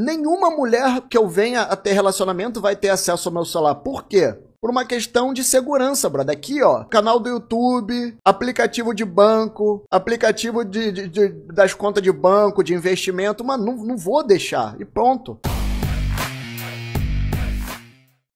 Nenhuma mulher que eu venha a ter relacionamento vai ter acesso ao meu celular. Por quê? Por uma questão de segurança, brother. Aqui, ó, canal do YouTube, aplicativo de banco, aplicativo de, de, de das contas de banco, de investimento. Mano, não, não vou deixar. E pronto.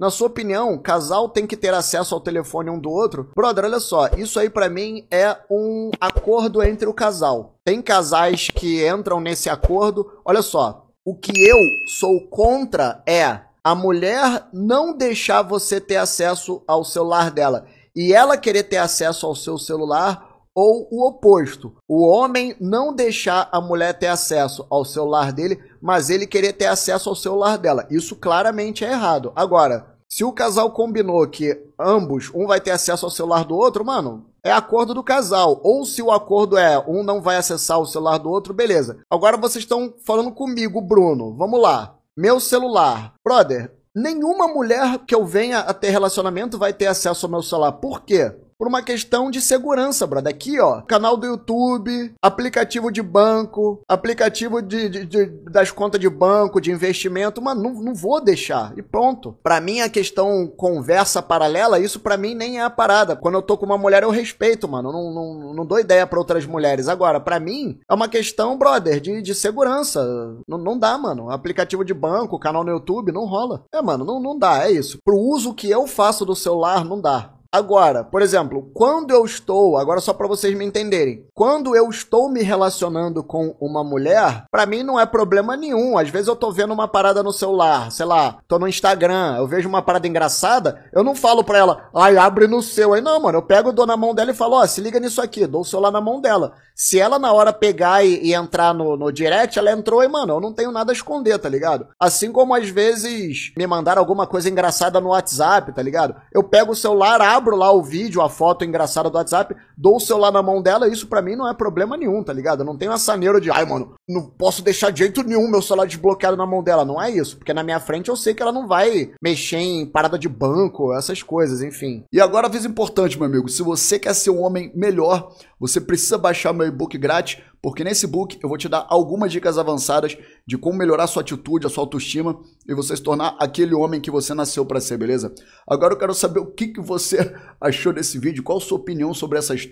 Na sua opinião, casal tem que ter acesso ao telefone um do outro? Brother, olha só, isso aí para mim é um acordo entre o casal. Tem casais que entram nesse acordo. Olha só, o que eu sou contra é a mulher não deixar você ter acesso ao celular dela e ela querer ter acesso ao seu celular ou o oposto. O homem não deixar a mulher ter acesso ao celular dele, mas ele querer ter acesso ao celular dela. Isso claramente é errado. Agora, se o casal combinou que ambos, um vai ter acesso ao celular do outro, mano, é acordo do casal. Ou se o acordo é um não vai acessar o celular do outro, beleza. Agora vocês estão falando comigo, Bruno. Vamos lá. Meu celular. Brother, nenhuma mulher que eu venha a ter relacionamento vai ter acesso ao meu celular. Por quê? por uma questão de segurança, brother. Aqui, ó, canal do YouTube, aplicativo de banco, aplicativo de, de, de das contas de banco, de investimento, mano, não, não vou deixar. E pronto. Para mim, a questão conversa paralela, isso para mim nem é a parada. Quando eu tô com uma mulher, eu respeito, mano. não, não, não dou ideia para outras mulheres. Agora, para mim, é uma questão, brother, de, de segurança. Não, não dá, mano. Aplicativo de banco, canal no YouTube, não rola. É, mano, não, não dá, é isso. Pro uso que eu faço do celular, não dá. Agora, por exemplo, quando eu estou, agora só para vocês me entenderem, quando eu estou me relacionando com uma mulher, para mim não é problema nenhum. Às vezes eu tô vendo uma parada no celular, sei lá, tô no Instagram, eu vejo uma parada engraçada, eu não falo pra ela, ai, abre no seu aí, não, mano. Eu pego, dou na mão dela e falo, ó, oh, se liga nisso aqui, dou o celular na mão dela. Se ela na hora pegar e, e entrar no, no direct, ela entrou e, mano, eu não tenho nada a esconder, tá ligado? Assim como às vezes me mandaram alguma coisa engraçada no WhatsApp, tá ligado? Eu pego o celular, abro abro lá o vídeo, a foto engraçada do WhatsApp, dou o celular na mão dela, isso para mim não é problema nenhum, tá ligado? Eu não tenho essa neura de, ai, mano, não posso deixar de jeito nenhum meu celular desbloqueado na mão dela. Não é isso, porque na minha frente eu sei que ela não vai mexer em parada de banco, essas coisas, enfim. E agora, aviso importante, meu amigo: se você quer ser um homem melhor, você precisa baixar meu e-book grátis, porque nesse book eu vou te dar algumas dicas avançadas de como melhorar sua atitude, a sua autoestima e você se tornar aquele homem que você nasceu para ser, beleza? Agora eu quero saber o que, que você achou desse vídeo, qual a sua opinião sobre essa história